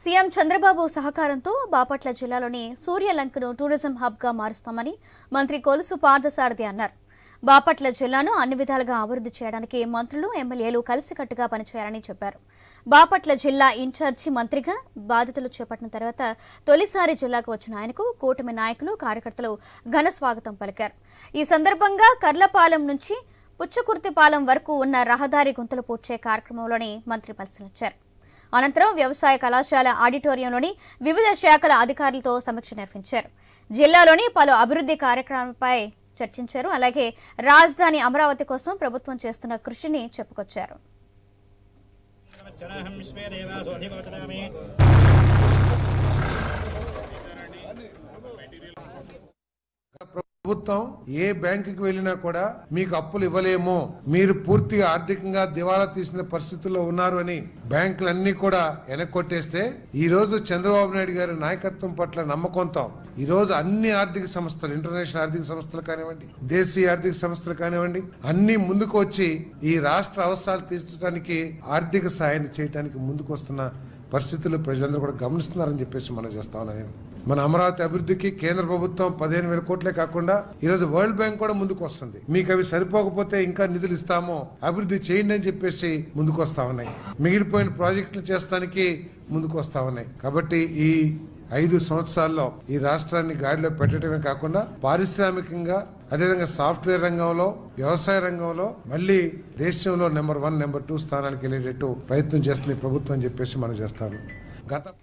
CM Chandrababu సహకారంతో బాపట్ల జిల్లాలోని సూర్యలంకను tourism హబ్గా మారుస్తామని మంత్రి కొలుసు పార్థసారథి అన్నారు బాపట్ల జిల్లాను అన్ని విధాలుగా అభివృద్ధి చేయడానికి మంత్రులు ఎమ్మెల్యేలు కలిసికట్టుగా పనిచేయాలని చెప్పారు బాపట్ల జిల్లా ఇన్ఛార్జి మంత్రిగా బాధ్యతలు చేపట్టిన తర్వాత తొలిసారి జిల్లాకు వచ్చిన ఆయనకు కూటమి నాయకులు కార్యకర్తలు ఘన స్వాగతం పలికారు ఈ సందర్భంగా కర్లపాలెం నుంచి పుచ్చకుర్తిపాలెం వరకు ఉన్న రహదారి గుంతలు పూడ్చే కార్యక్రమంలోని మంత్రి పరిశీలించారు అనంతరం వ్యవసాయ కళాశాల ఆడిటోరియంలోని వివిధ శాఖల అధికారులతో సమీక్ష నిర్వహించారు జిల్లాలోని పలు అభివృద్ధి కార్యక్రమాలపై చర్చించారు అలాగే రాజధాని అమరావతి కోసం ప్రభుత్వం చేస్తున్న కృషిని చెప్పుకొచ్చారు ప్రభుత్వం ఏ బ్యాంకుకి వెళ్ళినా కూడా మీకు అప్పులు ఇవ్వలేమో మీరు పూర్తిగా ఆర్థికంగా దివాలా తీసిన పరిస్థితుల్లో ఉన్నారు అని బ్యాంకులన్నీ కూడా వెనక్కొట్టేస్తే ఈ రోజు చంద్రబాబు నాయుడు గారి నాయకత్వం పట్ల నమ్మకంతో ఈ రోజు అన్ని ఆర్థిక సంస్థలు ఇంటర్నేషనల్ ఆర్థిక సంస్థలు కానివ్వండి దేశీయ ఆర్థిక సంస్థలు కానివ్వండి అన్ని ముందుకు వచ్చి ఈ రాష్ట్ర అవసరాలు తీర్చడానికి ఆర్థిక సహాయం చేయడానికి ముందుకు వస్తున్న పరిస్థితులు ప్రజలందరూ కూడా గమనిస్తున్నారని చెప్పేసి మనం చేస్తా ఉన్నాను మన అమరావతి అభివృద్ధికి కేంద్ర ప్రభుత్వం పదిహేను వేల కోట్లే కాకుండా ఈరోజు వరల్డ్ బ్యాంక్ కూడా ముందుకు వస్తుంది మీకు అవి సరిపోకపోతే ఇంకా నిధులు ఇస్తామో అభివృద్ధి చేయండి అని చెప్పేసి ముందుకు వస్తా ఉన్నాయి మిగిలిపోయిన ప్రాజెక్టులు చేస్తానికి ముందుకు వస్తా ఉన్నాయి కాబట్టి ఈ ఐదు సంవత్సరాల్లో ఈ రాష్ట్రాన్ని గాడిలో పెట్టడమే కాకుండా పారిశ్రామికంగా అదేవిధంగా సాఫ్ట్వేర్ రంగంలో వ్యవసాయ రంగంలో మళ్ళీ దేశంలో నెంబర్ వన్ నెంబర్ టూ స్థానానికి వెళ్ళేటట్టు ప్రయత్నం చేస్తుంది ప్రభుత్వం చెప్పేసి మనం చేస్తాను గత